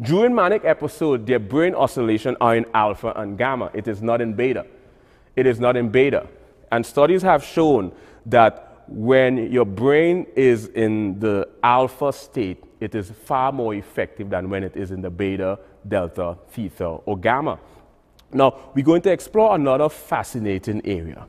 During manic episode, their brain oscillation are in alpha and gamma. It is not in beta. It is not in beta. And studies have shown that when your brain is in the alpha state, it is far more effective than when it is in the beta, delta, theta, or gamma. Now, we're going to explore another fascinating area.